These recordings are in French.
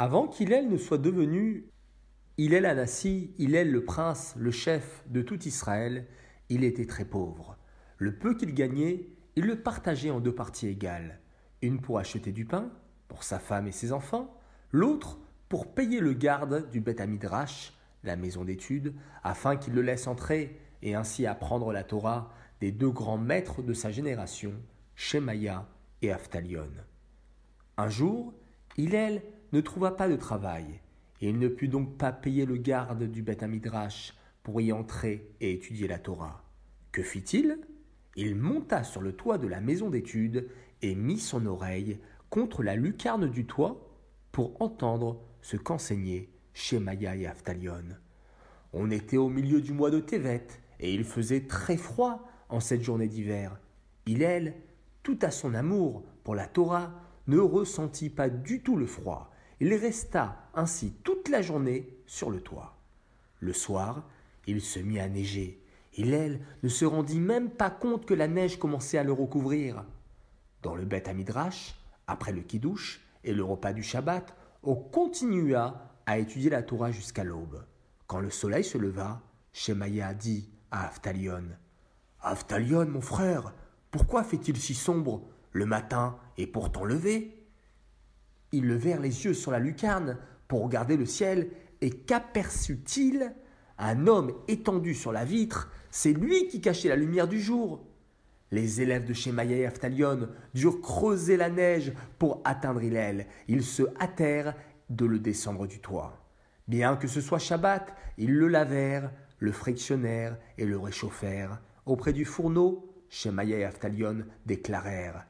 avant qu'Hillel ne soit devenu Hillel Anassi, Ilel le prince, le chef de tout Israël, il était très pauvre. Le peu qu'il gagnait, il le partageait en deux parties égales, une pour acheter du pain, pour sa femme et ses enfants, l'autre pour payer le garde du Beth Amidrash, la maison d'études, afin qu'il le laisse entrer et ainsi apprendre la Torah des deux grands maîtres de sa génération, Shemaya et Aftalion. Un jour, Ilel ne trouva pas de travail, et il ne put donc pas payer le garde du Beth Midrash pour y entrer et étudier la Torah. Que fit-il Il monta sur le toit de la maison d'études et mit son oreille contre la lucarne du toit pour entendre ce qu'enseignait Shemaya et Aftalion. On était au milieu du mois de Tevet et il faisait très froid en cette journée d'hiver. Hillel, tout à son amour pour la Torah, ne ressentit pas du tout le froid il resta ainsi toute la journée sur le toit. Le soir, il se mit à neiger, et l'aile ne se rendit même pas compte que la neige commençait à le recouvrir. Dans le bête Amidrash, après le kidouche et le repas du Shabbat, on continua à étudier la Torah jusqu'à l'aube. Quand le soleil se leva, Shemaya dit à Aftalion Aftalion, mon frère, pourquoi fait-il si sombre le matin et pourtant levé ils levèrent les yeux sur la lucarne pour regarder le ciel, et qu'aperçut-il Un homme étendu sur la vitre, c'est lui qui cachait la lumière du jour. Les élèves de Shemaya et Aftalion durent creuser la neige pour atteindre Hillel. Ils se hâtèrent de le descendre du toit. Bien que ce soit Shabbat, ils le lavèrent, le frictionnèrent et le réchauffèrent. Auprès du fourneau, Shemaya et Aftalion déclarèrent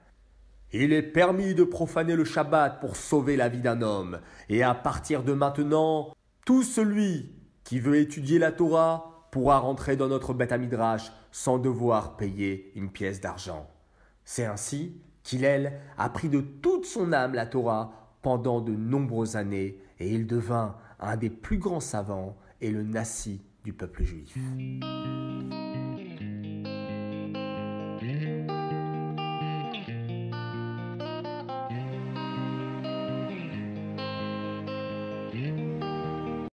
il est permis de profaner le Shabbat pour sauver la vie d'un homme. Et à partir de maintenant, tout celui qui veut étudier la Torah pourra rentrer dans notre Beth Midrash sans devoir payer une pièce d'argent. C'est ainsi qu'Hillel a pris de toute son âme la Torah pendant de nombreuses années et il devint un des plus grands savants et le nassi du peuple juif.